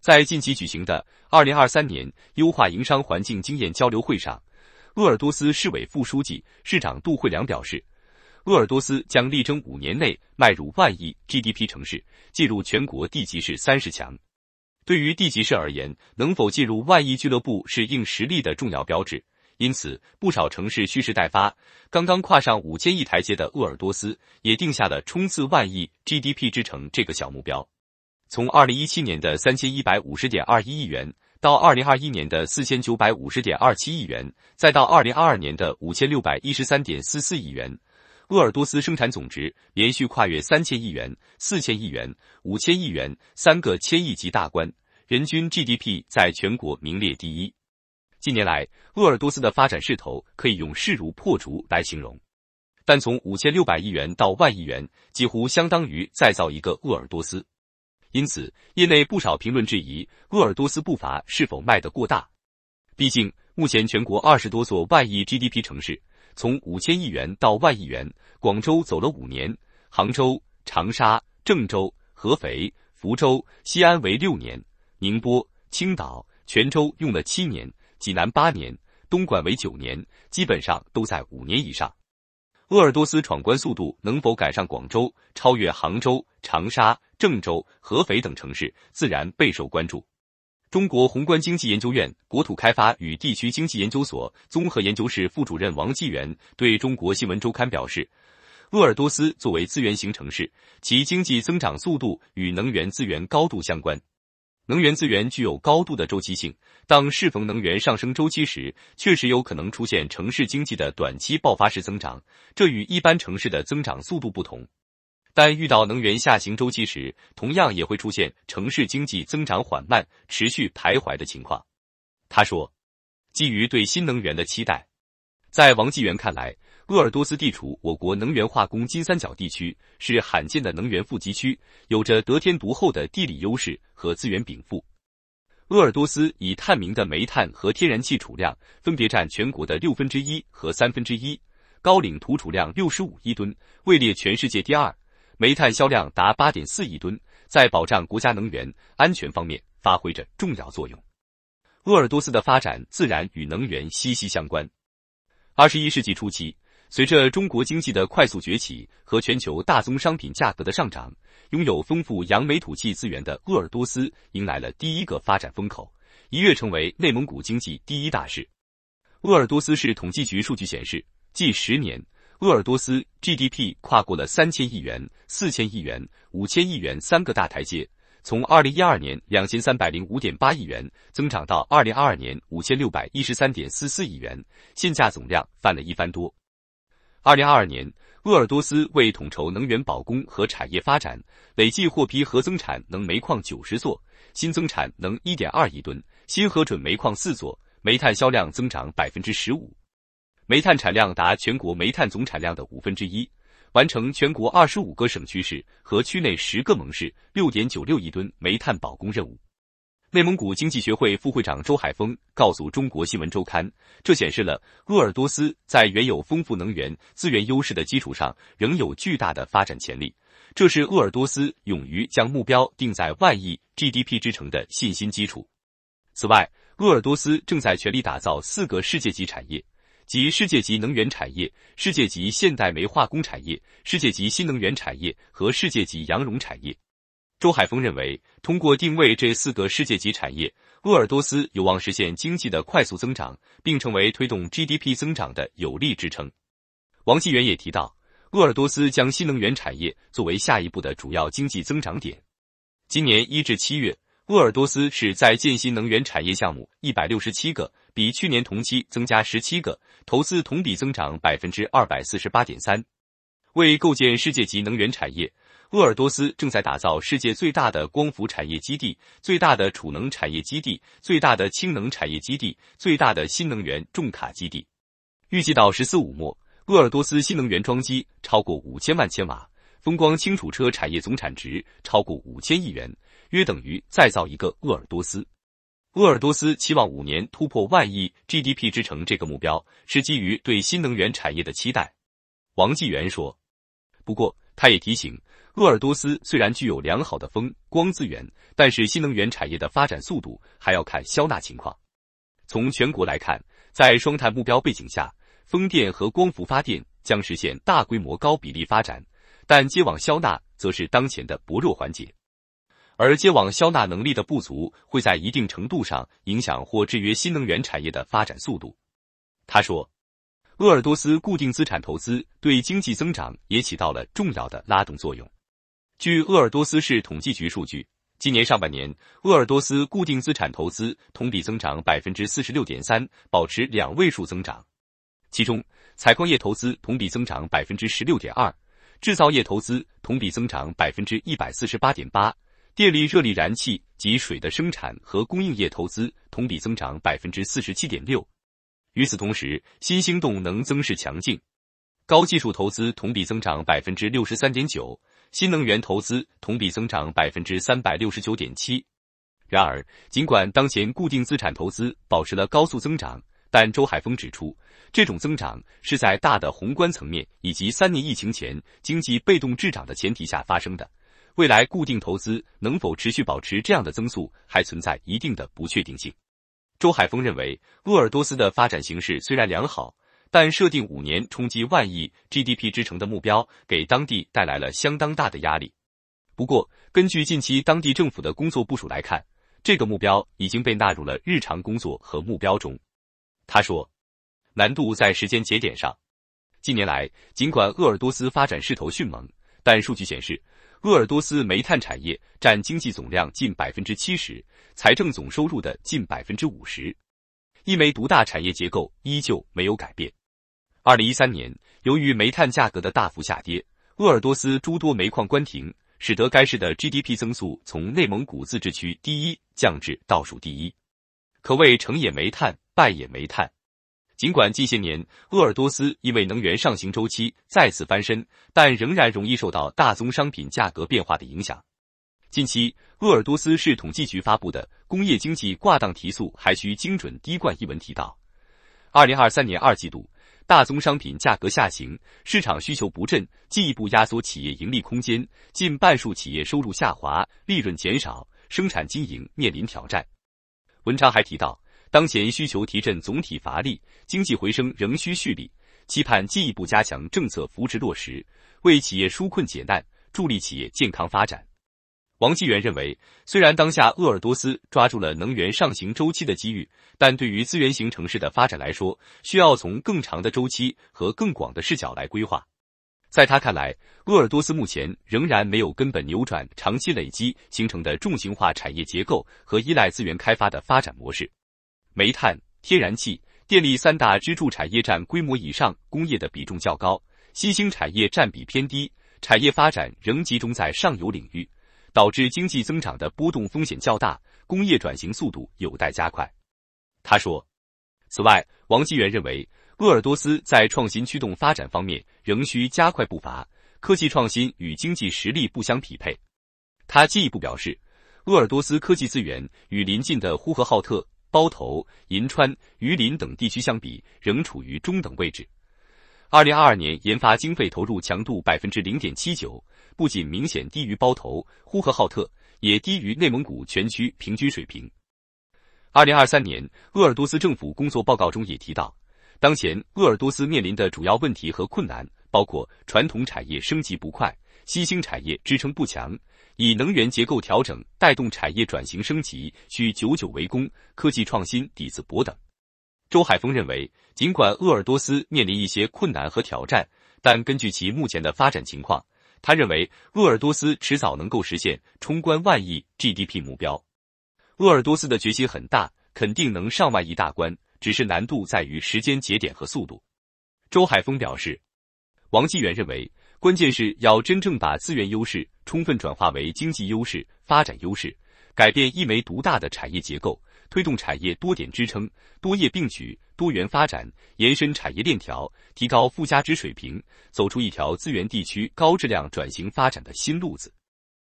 在近期举行的二零二三年优化营商环境经验交流会上，鄂尔多斯市委副书记、市长杜惠良表示，鄂尔多斯将力争五年内迈入万亿 GDP 城市，进入全国地级市三十强。对于地级市而言，能否进入万亿俱乐部是硬实力的重要标志。因此，不少城市蓄势待发。刚刚跨上五千亿台阶的鄂尔多斯，也定下了冲刺万亿 GDP 之城这个小目标。从二零一七年的三千一百五十点二一亿元，到二零二一年的四千九百五十点二七亿元，再到二零二二年的五千六百一十三点四四亿元，鄂尔多斯生产总值连续跨越三千亿元、四千亿元、五千亿元三个千亿级大关，人均 GDP 在全国名列第一。近年来，鄂尔多斯的发展势头可以用势如破竹来形容，但从五千六百亿元到万亿元，几乎相当于再造一个鄂尔多斯。因此，业内不少评论质疑鄂尔多斯步伐是否迈得过大。毕竟，目前全国二十多座万亿 GDP 城市，从五千亿元到万亿元，广州走了五年，杭州、长沙、郑州、合肥、福州、西安为六年，宁波、青岛、泉州用了七年，济南八年，东莞为九年，基本上都在五年以上。鄂尔多斯闯关速度能否赶上广州、超越杭州、长沙、郑州、合肥等城市，自然备受关注。中国宏观经济研究院国土开发与地区经济研究所综合研究室副主任王继元对中国新闻周刊表示：“鄂尔多斯作为资源型城市，其经济增长速度与能源资源高度相关。”能源资源具有高度的周期性。当适逢能源上升周期时，确实有可能出现城市经济的短期爆发式增长，这与一般城市的增长速度不同。但遇到能源下行周期时，同样也会出现城市经济增长缓慢、持续徘徊的情况。他说，基于对新能源的期待。在王继元看来，鄂尔多斯地处我国能源化工金三角地区，是罕见的能源富集区，有着得天独厚的地理优势和资源禀赋。鄂尔多斯以探明的煤炭和天然气储量分别占全国的六分之一和三分之一，高岭土储量六十五亿吨，位列全世界第二。煤炭销量达八点四亿吨，在保障国家能源安全方面发挥着重要作用。鄂尔多斯的发展自然与能源息息相关。二十一世纪初期，随着中国经济的快速崛起和全球大宗商品价格的上涨，拥有丰富扬眉吐气资源的鄂尔多斯迎来了第一个发展风口，一跃成为内蒙古经济第一大市。鄂尔多斯市统计局数据显示，近十年，鄂尔多斯 GDP 跨过了三千亿元、四千亿元、五千亿元三个大台阶。从二零一二年两千三百零五点八亿元增长到二零二二年五千六百一十三点四四亿元，现价总量翻了一番多。二零二二年，鄂尔多斯为统筹能源保供和产业发展，累计获批核增产能煤矿九十座，新增产能一点二亿吨，新核准煤矿四座，煤炭销量增长百分之十五，煤炭产量达全国煤炭总产量的五分之一。完成全国二十五个省区市和区内十个盟市六点九六亿吨煤炭保供任务。内蒙古经济学会副会长周海峰告诉中国新闻周刊，这显示了鄂尔多斯在原有丰富能源资源优势的基础上，仍有巨大的发展潜力。这是鄂尔多斯勇于将目标定在万亿 GDP 之城的信心基础。此外，鄂尔多斯正在全力打造四个世界级产业。及世界级能源产业、世界级现代煤化工产业、世界级新能源产业和世界级羊绒产业。周海峰认为，通过定位这四个世界级产业，鄂尔多斯有望实现经济的快速增长，并成为推动 GDP 增长的有力支撑。王继元也提到，鄂尔多斯将新能源产业作为下一步的主要经济增长点。今年一至七月。鄂尔多斯是在建新能源产业项目一百六十七个，比去年同期增加十七个，投资同比增长百分之二百四十八点三。为构建世界级能源产业，鄂尔多斯正在打造世界最大的光伏产业基地、最大的储能产业基地、最大的氢能产业基地、最大的新能源重卡基地。预计到“十四五”末，鄂尔多斯新能源装机超过五千万千瓦，风光氢储车产业总产值超过五千亿元。约等于再造一个鄂尔多斯。鄂尔多斯期望五年突破万亿 GDP 之城，这个目标是基于对新能源产业的期待。王继元说。不过，他也提醒，鄂尔多斯虽然具有良好的风光资源，但是新能源产业的发展速度还要看消纳情况。从全国来看，在双碳目标背景下，风电和光伏发电将实现大规模高比例发展，但接网消纳则是当前的薄弱环节。而接网消纳能力的不足，会在一定程度上影响或制约新能源产业的发展速度。他说：“鄂尔多斯固定资产投资对经济增长也起到了重要的拉动作用。”据鄂尔多斯市统计局数据，今年上半年，鄂尔多斯固定资产投资同比增长百分之四十六点三，保持两位数增长。其中，采矿业投资同比增长百分之十六点二，制造业投资同比增长百分之一百四十八点八。电力、热力、燃气及水的生产和供应业投资同比增长百分之四十七点六。与此同时，新兴动能增势强劲，高技术投资同比增长百分之六十三点九，新能源投资同比增长百分之三百六十九点七。然而，尽管当前固定资产投资保持了高速增长，但周海峰指出，这种增长是在大的宏观层面以及三年疫情前经济被动滞涨的前提下发生的。未来固定投资能否持续保持这样的增速，还存在一定的不确定性。周海峰认为，鄂尔多斯的发展形势虽然良好，但设定五年冲击万亿 GDP 之城的目标，给当地带来了相当大的压力。不过，根据近期当地政府的工作部署来看，这个目标已经被纳入了日常工作和目标中。他说，难度在时间节点上。近年来，尽管鄂尔多斯发展势头迅猛。但数据显示，鄂尔多斯煤炭产业占经济总量近百分之七十，财政总收入的近百分之五十，一煤独大产业结构依旧没有改变。二零一三年，由于煤炭价格的大幅下跌，鄂尔多斯诸多煤矿关停，使得该市的 GDP 增速从内蒙古自治区第一降至倒数第一，可谓成也煤炭，败也煤炭。尽管近些年鄂尔多斯因为能源上行周期再次翻身，但仍然容易受到大宗商品价格变化的影响。近期，鄂尔多斯市统计局发布的《工业经济挂档提速还需精准滴灌》一文提到，二零二三年二季度大宗商品价格下行，市场需求不振，进一步压缩企业盈利空间，近半数企业收入下滑，利润减少，生产经营面临挑战。文章还提到。当前需求提振总体乏力，经济回升仍需蓄力，期盼进一步加强政策扶持落实，为企业纾困解难，助力企业健康发展。王继元认为，虽然当下鄂尔多斯抓住了能源上行周期的机遇，但对于资源型城市的发展来说，需要从更长的周期和更广的视角来规划。在他看来，鄂尔多斯目前仍然没有根本扭转长期累积形成的重型化产业结构和依赖资源开发的发展模式。煤炭、天然气、电力三大支柱产业占规模以上工业的比重较高，新兴产业占比偏低，产业发展仍集中在上游领域，导致经济增长的波动风险较大，工业转型速度有待加快。他说。此外，王继元认为，鄂尔多斯在创新驱动发展方面仍需加快步伐，科技创新与经济实力不相匹配。他进一步表示，鄂尔多斯科技资源与临近的呼和浩特。包头、银川、榆林等地区相比，仍处于中等位置。二零二二年研发经费投入强度百分之零点七九，不仅明显低于包头、呼和浩特，也低于内蒙古全区平均水平。二零二三年，鄂尔多斯政府工作报告中也提到，当前鄂尔多斯面临的主要问题和困难包括传统产业升级不快，新兴产业支撑不强。以能源结构调整带动产业转型升级，需久久为功。科技创新底子薄等，周海峰认为，尽管鄂尔多斯面临一些困难和挑战，但根据其目前的发展情况，他认为鄂尔多斯迟早能够实现冲关万亿 GDP 目标。鄂尔多斯的决心很大，肯定能上万亿大关，只是难度在于时间节点和速度。周海峰表示，王继元认为，关键是要真正把资源优势。充分转化为经济优势、发展优势，改变一枚独大的产业结构，推动产业多点支撑、多业并举、多元发展，延伸产业链条，提高附加值水平，走出一条资源地区高质量转型发展的新路子。